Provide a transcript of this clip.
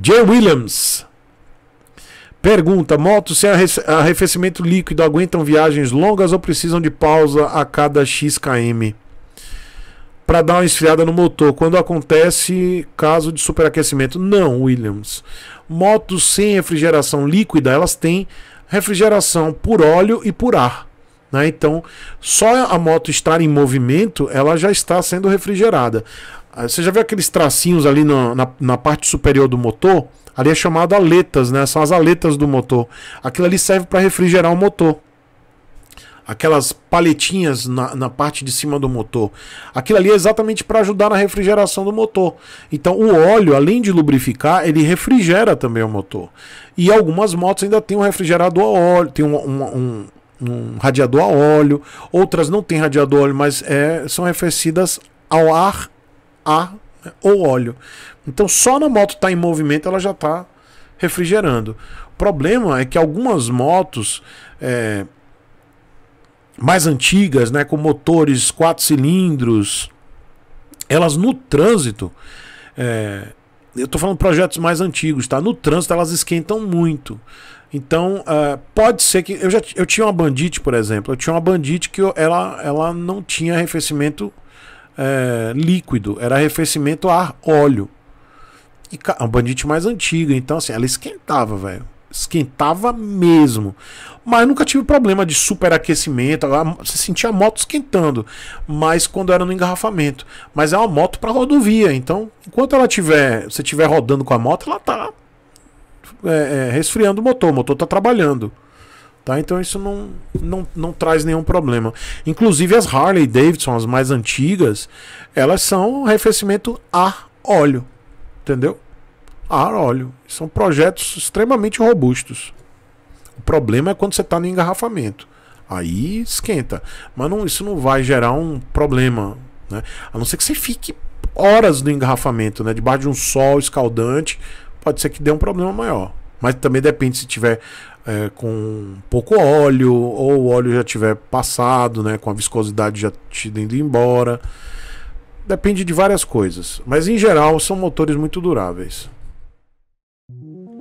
Jay Williams. Pergunta: motos sem arrefecimento líquido aguentam viagens longas ou precisam de pausa a cada x km? Para dar uma esfriada no motor, quando acontece caso de superaquecimento? Não, Williams. Motos sem refrigeração líquida, elas têm refrigeração por óleo e por ar. Né? Então, só a moto estar em movimento, ela já está sendo refrigerada. Ah, você já viu aqueles tracinhos ali na, na, na parte superior do motor? Ali é chamado aletas, né? São as aletas do motor. Aquilo ali serve para refrigerar o motor aquelas paletinhas na, na, parte de cima do motor. Aquilo ali é exatamente para ajudar na refrigeração do motor. Então, o óleo, além de lubrificar, ele refrigera também o motor. E algumas motos ainda tem um refrigerador a óleo, tem um, um, um, um radiador a óleo, outras não tem radiador a óleo, mas é, são arrefecidas ao ar ar né, ou óleo. Então só na moto estar tá em movimento ela já está refrigerando. O problema é que algumas motos é, mais antigas, né, com motores quatro cilindros, elas no trânsito, é, eu estou falando projetos mais antigos, tá? No trânsito elas esquentam muito. Então, uh, pode ser que. Eu, já, eu tinha uma bandite, por exemplo. Eu tinha uma bandite que eu, ela, ela não tinha arrefecimento é, líquido, era arrefecimento a óleo. E a Bandit mais antiga, então assim, ela esquentava, velho. Esquentava mesmo. Mas nunca tive problema de superaquecimento. Você sentia a moto esquentando. Mas quando era no engarrafamento. Mas é uma moto para rodovia. Então, enquanto ela tiver. Você estiver rodando com a moto, ela tá é, é, resfriando o motor. O motor tá trabalhando. Tá? Então isso não, não, não traz nenhum problema. Inclusive as Harley Davidson, as mais antigas, elas são arrefecimento a óleo. Entendeu? A óleo. São projetos extremamente robustos. O problema é quando você está no engarrafamento. Aí esquenta. Mas não, isso não vai gerar um problema. Né? A não ser que você fique horas no engarrafamento, né? debaixo de um sol escaldante, pode ser que dê um problema maior. Mas também depende se tiver é, com pouco óleo, ou o óleo já tiver passado, né, com a viscosidade já tido indo embora. Depende de várias coisas, mas em geral são motores muito duráveis.